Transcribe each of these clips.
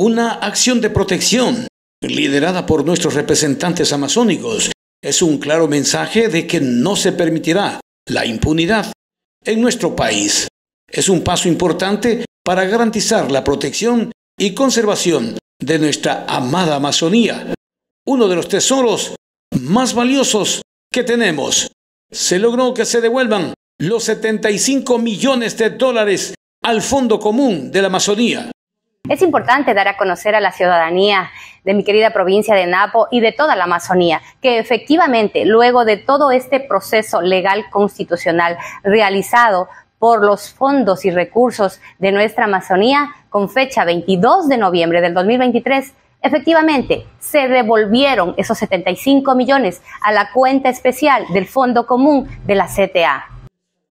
Una acción de protección, liderada por nuestros representantes amazónicos, es un claro mensaje de que no se permitirá la impunidad en nuestro país. Es un paso importante para garantizar la protección y conservación de nuestra amada Amazonía, uno de los tesoros más valiosos que tenemos. Se logró que se devuelvan los 75 millones de dólares al Fondo Común de la Amazonía. Es importante dar a conocer a la ciudadanía de mi querida provincia de Napo y de toda la Amazonía que efectivamente, luego de todo este proceso legal constitucional realizado por los fondos y recursos de nuestra Amazonía, con fecha 22 de noviembre del 2023, Efectivamente, se devolvieron esos 75 millones a la cuenta especial del Fondo Común de la CTA.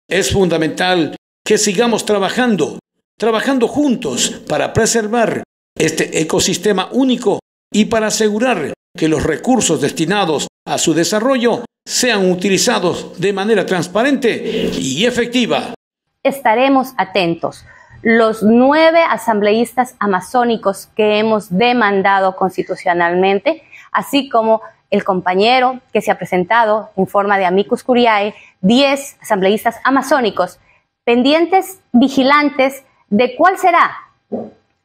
Es fundamental que sigamos trabajando trabajando juntos para preservar este ecosistema único y para asegurar que los recursos destinados a su desarrollo sean utilizados de manera transparente y efectiva. Estaremos atentos. Los nueve asambleístas amazónicos que hemos demandado constitucionalmente, así como el compañero que se ha presentado en forma de amicus curiae, diez asambleístas amazónicos, pendientes, vigilantes de cuál será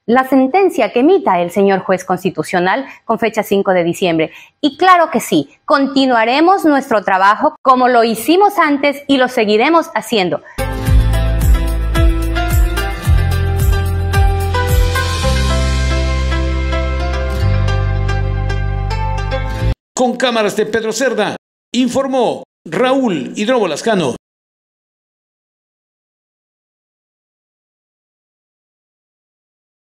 la sentencia que emita el señor juez constitucional con fecha 5 de diciembre. Y claro que sí, continuaremos nuestro trabajo como lo hicimos antes y lo seguiremos haciendo. Con cámaras de Pedro Cerda, informó Raúl Hidróbolascano.